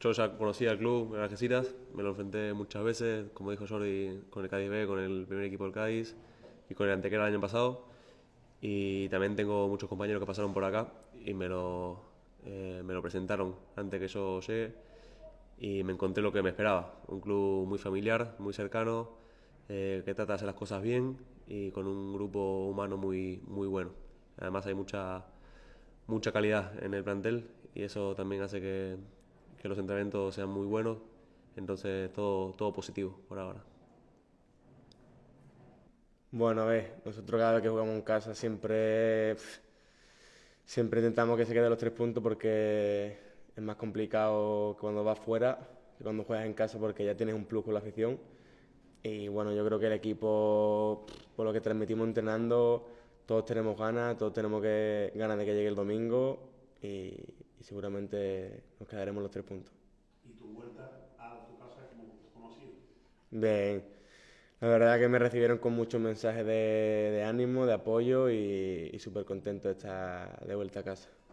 Yo ya conocía el club en Algeciras, me lo enfrenté muchas veces, como dijo Jordi, con el Cádiz B, con el primer equipo del Cádiz y con el Antequera el año pasado. Y también tengo muchos compañeros que pasaron por acá y me lo, eh, me lo presentaron antes que yo llegue y me encontré lo que me esperaba. Un club muy familiar, muy cercano, eh, que trata de hacer las cosas bien y con un grupo humano muy, muy bueno. Además hay mucha, mucha calidad en el plantel y eso también hace que que los entrenamientos sean muy buenos. Entonces, todo, todo positivo por ahora. Bueno, a ver, nosotros cada vez que jugamos en casa siempre, siempre intentamos que se queden los tres puntos porque es más complicado cuando vas fuera que cuando juegas en casa porque ya tienes un plus con la afición. Y bueno, yo creo que el equipo, por lo que transmitimos entrenando, todos tenemos ganas, todos tenemos que, ganas de que llegue el domingo y, y seguramente nos quedaremos los tres puntos. ¿Y tu vuelta a tu casa como ha sido? Bien, la verdad que me recibieron con muchos mensajes de, ánimo, de apoyo y, y súper contento de estar de vuelta a casa.